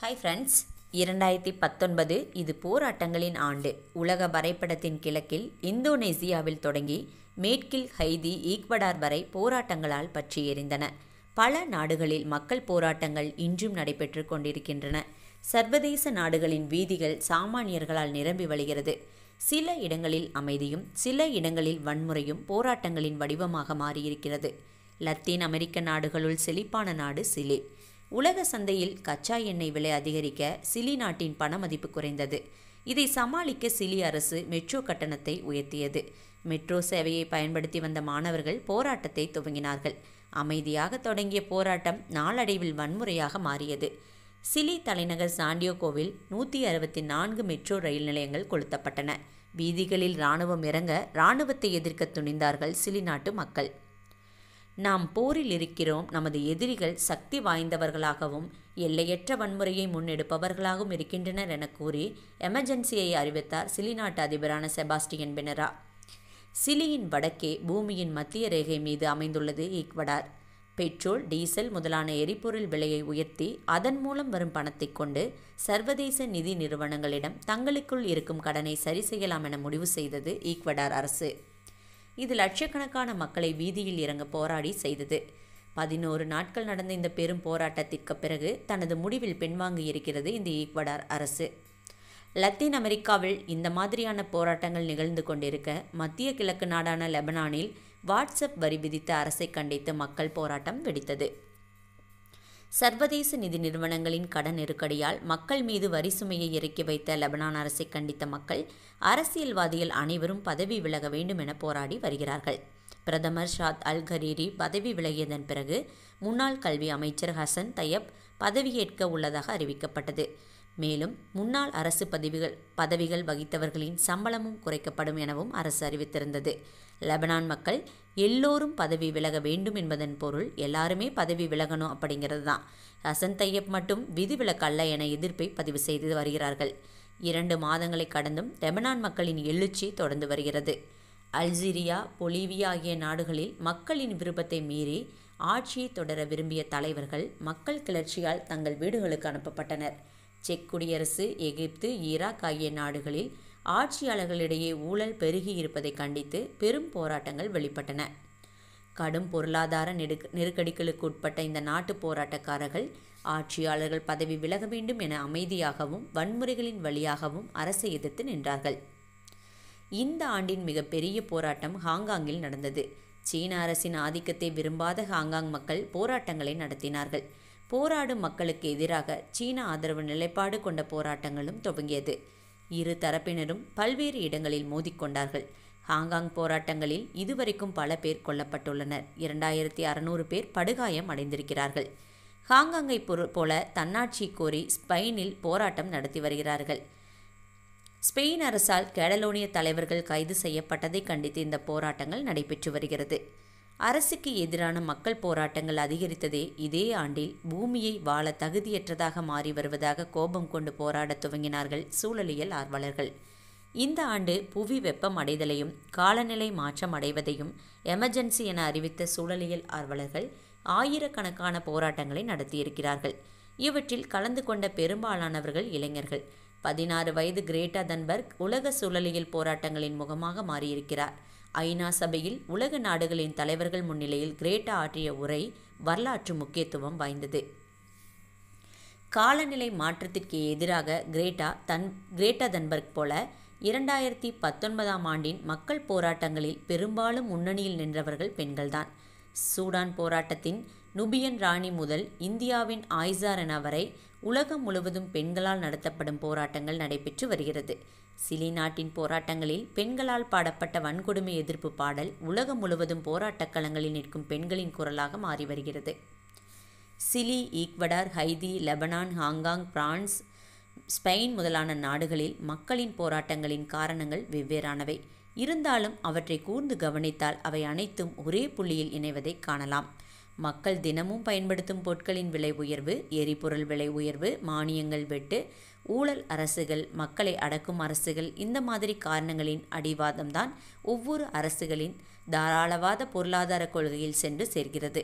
hi friends இரண்டாயிரத்தி பத்தொன்பது இது போராட்டங்களின் ஆண்டு உலக வரைபடத்தின் கிழக்கில் இந்தோனேசியாவில் தொடங்கி மேற்கில் ஹைதி ஈக்வடார் வரை போராட்டங்களால் பற்றி எறிந்தன பல நாடுகளில் மக்கள் போராட்டங்கள் இன்றும் நடைபெற்று கொண்டிருக்கின்றன சர்வதேச நாடுகளின் வீதிகள் சாமானியர்களால் நிரம்பி வழிகிறது சில இடங்களில் அமைதியும் சில இடங்களில் வன்முறையும் போராட்டங்களின் வடிவமாக மாறியிருக்கிறது லத்தீன் அமெரிக்க நாடுகளுள் செழிப்பான நாடு சிலி உலக சந்தையில் கச்சா எண்ணெய் விலை அதிகரிக்க சிலி நாட்டின் பண மதிப்பு குறைந்தது இதை சமாளிக்க சிலி அரசு மெட்ரோ கட்டணத்தை உயர்த்தியது மெட்ரோ சேவையை பயன்படுத்தி வந்த மாணவர்கள் போராட்டத்தை துவங்கினார்கள் அமைதியாக தொடங்கிய போராட்டம் நாளடைவில் வன்முறையாக மாறியது சிலி தலைநகர் சாண்டியோகோவில் நூற்றி அறுபத்தி நான்கு மெட்ரோ ரயில் நிலையங்கள் கொளுத்தப்பட்டன வீதிகளில் இராணுவம் இறங்க இராணுவத்தை எதிர்க்க துணிந்தார்கள் சிலி நாட்டு மக்கள் நாம் போரில் இருக்கிறோம் நமது எதிரிகள் சக்தி வாய்ந்தவர்களாகவும் எல்லையற்ற வன்முறையை முன்னெடுப்பவர்களாகவும் இருக்கின்றனர் என கூறி எமர்ஜென்சியை அறிவித்தார் சிலி நாட்டு அதிபரான செபாஸ்டியன் பெனரா சிலியின் வடக்கே பூமியின் மத்திய ரேகை மீது அமைந்துள்ளது ஈக்வடார் பெட்ரோல் டீசல் முதலான எரிபொருள் விலையை உயர்த்தி அதன் மூலம் வரும் பணத்தை கொண்டு சர்வதேச நிதி நிறுவனங்களிடம் தங்களுக்குள் இருக்கும் கடனை சரி செய்யலாம் என முடிவு செய்தது ஈக்வடார் அரசு இது லட்சக்கணக்கான மக்களை வீதியில் இறங்க போராடி செய்தது பதினோரு நாட்கள் நடந்த இந்த பெரும் போராட்டத்திற்கு பிறகு தனது முடிவில் பின்வாங்கி இருக்கிறது இந்த ஈக்வடார் அரசு லத்தீன் அமெரிக்காவில் இந்த மாதிரியான போராட்டங்கள் நிகழ்ந்து கொண்டிருக்க மத்திய கிழக்கு நாடான லெபனானில் வாட்ஸ்அப் வரி விதித்த அரசை கண்டித்து மக்கள் போராட்டம் வெடித்தது சர்வதேச நிதி நிறுவனங்களின் கடன் நெருக்கடியால் மக்கள் மீது வரி சுமையை இறக்கி வைத்த லெபனான் அரசை கண்டித்த மக்கள் அரசியல்வாதிகள் அனைவரும் பதவி விலக வேண்டும் என போராடி வருகிறார்கள் பிரதமர் ஷாத் அல் கரீரி பதவி விலகியதன் பிறகு முன்னாள் கல்வி அமைச்சர் ஹசன் தயப் பதவியேற்க உள்ளதாக அறிவிக்கப்பட்டது மேலும் முன்னாள் அரசு பதவிகள் பதவிகள் வகித்தவர்களின் சம்பளமும் குறைக்கப்படும் எனவும் அரசு அறிவித்திருந்தது லெபனான் மக்கள் எல்லோரும் பதவி விலக வேண்டும் என்பதன் பொருள் எல்லாருமே பதவி விலகணும் அப்படிங்கிறது தான் ஹசன் தையப் மட்டும் விதிவிலக்கல்ல என எதிர்ப்பை பதிவு செய்து வருகிறார்கள் இரண்டு மாதங்களை கடந்தும் லெபனான் மக்களின் எழுச்சி தொடர்ந்து வருகிறது அல்ஜீரியா பொலிவியா ஆகிய நாடுகளில் மக்களின் விருப்பத்தை மீறி ஆட்சியை தொடர விரும்பிய தலைவர்கள் மக்கள் கிளர்ச்சியால் தங்கள் வீடுகளுக்கு அனுப்பப்பட்டனர் செக் குடியரசு எகிப்து ஈராக் ஆகிய நாடுகளில் ஆட்சியாளர்களிடையே ஊழல் பெருகி இருப்பதை கண்டித்து பெரும் போராட்டங்கள் வெளிப்பட்டன கடும் பொருளாதார நெருக் நெருக்கடிகளுக்கு உட்பட்ட இந்த நாட்டு போராட்டக்காரர்கள் ஆட்சியாளர்கள் பதவி விலக வேண்டும் என அமைதியாகவும் வன்முறைகளின் வழியாகவும் அரசை எதிர்த்து நின்றார்கள் இந்த ஆண்டின் மிகப்பெரிய போராட்டம் ஹாங்காங்கில் நடந்தது சீன அரசின் ஆதிக்கத்தை விரும்பாத ஹாங்காங் மக்கள் போராட்டங்களை நடத்தினார்கள் போராடும் மக்களுக்கு எதிராக சீன ஆதரவு நிலைப்பாடு கொண்ட போராட்டங்களும் துவங்கியது இரு தரப்பினரும் பல்வேறு இடங்களில் மோதிக்கொண்டார்கள் ஹாங்காங் போராட்டங்களில் இதுவரைக்கும் பல பேர் கொல்லப்பட்டுள்ளனர் இரண்டாயிரத்தி அறநூறு பேர் படுகாயம் அடைந்திருக்கிறார்கள் ஹாங்காங்கை போல தன்னாட்சி கோரி ஸ்பெயினில் போராட்டம் நடத்தி வருகிறார்கள் ஸ்பெயின் அரசால் கேடலோனிய தலைவர்கள் கைது செய்யப்பட்டதை கண்டித்து இந்த போராட்டங்கள் நடைபெற்று வருகிறது அரசுக்கு எதிரான மக்கள் போராட்டங்கள் அதிகரித்ததே இதே ஆண்டில் பூமியை வாழ தகுதியற்றதாக மாறி வருவதாக கோபம் கொண்டு போராடத் துவங்கினார்கள் சூழலியல் ஆர்வலர்கள் இந்த ஆண்டு புவி வெப்பம் அடைதலையும் காலநிலை மாற்றம் அடைவதையும் எமர்ஜென்சி என அறிவித்த சூழலியல் ஆர்வலர்கள் ஆயிரக்கணக்கான போராட்டங்களை நடத்தியிருக்கிறார்கள் இவற்றில் கலந்து கொண்ட பெரும்பாலானவர்கள் இளைஞர்கள் பதினாறு வயது கிரேட்டா தன்பர்க் உலக சூழலியல் போராட்டங்களின் முகமாக மாறியிருக்கிறார் ஐநா சபையில் உலக நாடுகளின் தலைவர்கள் முன்னிலையில் கிரேட்டா ஆற்றிய உரை வரலாற்று முக்கியத்துவம் வாய்ந்தது காலநிலை மாற்றத்திற்கு எதிராக கிரேட்டா தன் கிரேட்டா தன்பர்க் போல இரண்டாயிரத்தி பத்தொன்பதாம் ஆண்டின் மக்கள் போராட்டங்களில் பெரும்பாலும் முன்னணியில் நின்றவர்கள் பெண்கள்தான் சூடான் போராட்டத்தின் நுபியன் ராணி முதல் இந்தியாவின் ஆய்சாரனா வரை உலகம் முழுவதும் பெண்களால் நடத்தப்படும் போராட்டங்கள் நடைபெற்று வருகிறது சிலி நாட்டின் போராட்டங்களில் பெண்களால் பாடப்பட்ட வன்கொடுமை எதிர்ப்பு பாடல் உலகம் முழுவதும் போராட்டக் களங்களில் நிற்கும் பெண்களின் குரலாக மாறி வருகிறது Chile Ecuador Haiti Lebanon Hong Kong France Spain முதலான நாடுகளில் மக்களின் போராட்டங்களின் காரணங்கள் வெவ்வேறானவை இருந்தாலும் அவற்றை கூர்ந்து கவனித்தால் அவை அனைத்தும் ஒரே புள்ளியில் இணைவதை காணலாம் மக்கள் தினமும் பயன்படுத்தும் பொருட்களின் விலை உயர்வு எரிபொருள் விலை உயர்வு மானியங்கள் வெட்டு ஊழல் அரசுகள் மக்களை அடக்கும் அரசுகள் இந்த மாதிரி காரணங்களின் அடிவாதம்தான் ஒவ்வொரு அரசுகளின் தாராளவாத பொருளாதார கொள்கையில் சென்று சேர்கிறது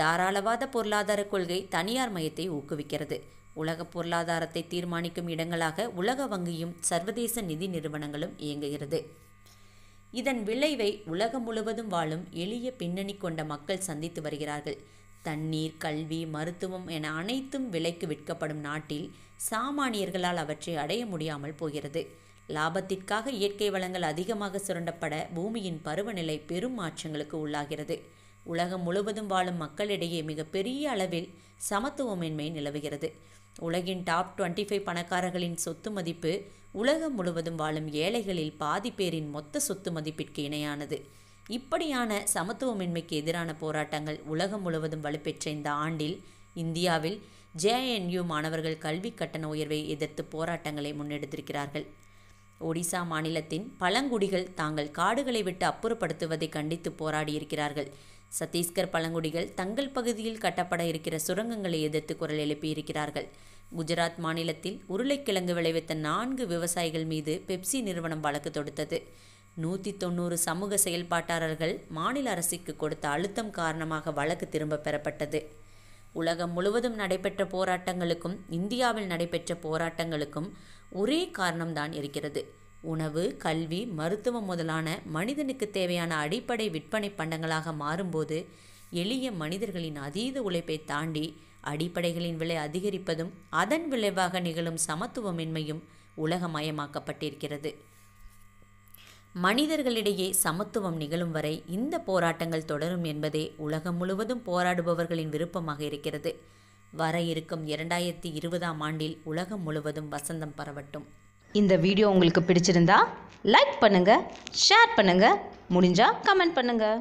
தாராளவாத பொருளாதார கொள்கை தனியார் மையத்தை ஊக்குவிக்கிறது உலக பொருளாதாரத்தை தீர்மானிக்கும் இடங்களாக உலக வங்கியும் சர்வதேச நிதி நிறுவனங்களும் இயங்குகிறது இதன் விளைவை உலகம் முழுவதும் வாழும் எளிய பின்னணி கொண்ட மக்கள் சந்தித்து வருகிறார்கள் தண்ணீர் கல்வி மருத்துவம் என அனைத்தும் விலைக்கு விற்கப்படும் நாட்டில் சாமானியர்களால் அவற்றை அடைய முடியாமல் போகிறது லாபத்திற்காக இயற்கை வளங்கள் அதிகமாக சுரண்டப்பட பூமியின் பருவநிலை பெரும் மாற்றங்களுக்கு உள்ளாகிறது உலகம் முழுவதும் வாழும் மக்களிடையே மிகப்பெரிய அளவில் சமத்துவமின்மை நிலவுகிறது உலகின் டாப் டுவெண்ட்டி ஃபைவ் பணக்காரர்களின் சொத்து மதிப்பு உலகம் முழுவதும் வாழும் ஏழைகளில் பாதி பேரின் மொத்த சொத்து மதிப்பிற்கு இணையானது இப்படியான சமத்துவமின்மைக்கு எதிரான போராட்டங்கள் உலகம் முழுவதும் வலுப்பெற்ற இந்த ஆண்டில் இந்தியாவில் ஜேஎன்யூ மாணவர்கள் கல்வி கட்டண உயர்வை எதிர்த்து போராட்டங்களை முன்னெடுத்திருக்கிறார்கள் ஒடிசா மாநிலத்தின் பழங்குடிகள் தாங்கள் காடுகளை விட்டு அப்புறப்படுத்துவதை கண்டித்து போராடியிருக்கிறார்கள் சத்தீஸ்கர் பழங்குடிகள் தங்கள் பகுதியில் கட்டப்பட இருக்கிற சுரங்கங்களை எதிர்த்து குரல் எழுப்பியிருக்கிறார்கள் குஜராத் மாநிலத்தில் உருளைக்கிழங்கு விளைவித்த நான்கு விவசாயிகள் மீது பெப்சி நிறுவனம் வழக்கு தொடுத்தது நூற்றி தொண்ணூறு சமூக செயல்பாட்டாளர்கள் மாநில அரசுக்கு கொடுத்த அழுத்தம் காரணமாக வழக்கு திரும்ப பெறப்பட்டது உலகம் முழுவதும் நடைபெற்ற போராட்டங்களுக்கும் இந்தியாவில் நடைபெற்ற போராட்டங்களுக்கும் ஒரே காரணம்தான் இருக்கிறது உணவு கல்வி மருத்துவம் முதலான மனிதனுக்கு தேவையான அடிப்படை விற்பனை பண்டங்களாக மாறும்போது எளிய மனிதர்களின் அதீத உழைப்பை தாண்டி அடிப்படைகளின் விலை அதிகரிப்பதும் அதன் விளைவாக நிகழும் சமத்துவமின்மையும் உலகமயமாக்கப்பட்டிருக்கிறது மனிதர்களிடையே சமத்துவம் நிகழும் வரை இந்த போராட்டங்கள் தொடரும் என்பதே உலகம் முழுவதும் போராடுபவர்களின் விருப்பமாக இருக்கிறது வர இருக்கும் இரண்டாயிரத்தி இருபதாம் ஆண்டில் உலகம் முழுவதும் வசந்தம் பரவட்டும் இந்த வீடியோ உங்களுக்கு பிடிச்சிருந்தா லைக் பண்ணுங்கள் ஷேர் பண்ணுங்கள் முடிஞ்சால் கமெண்ட் பண்ணுங்கள்